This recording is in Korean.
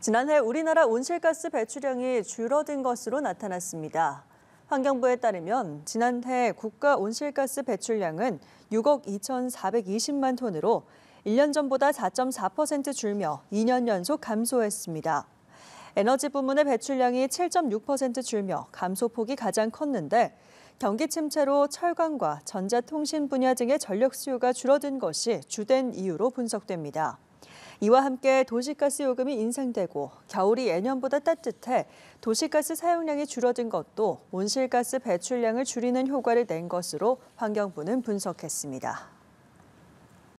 지난해 우리나라 온실가스 배출량이 줄어든 것으로 나타났습니다. 환경부에 따르면 지난해 국가 온실가스 배출량은 6억 2,420만 톤으로 1년 전보다 4.4% 줄며 2년 연속 감소했습니다. 에너지 부문의 배출량이 7.6% 줄며 감소폭이 가장 컸는데 경기 침체로 철강과 전자통신 분야 등의 전력 수요가 줄어든 것이 주된 이유로 분석됩니다. 이와 함께 도시가스 요금이 인상되고 겨울이 예년보다 따뜻해 도시가스 사용량이 줄어든 것도 온실가스 배출량을 줄이는 효과를 낸 것으로 환경부는 분석했습니다.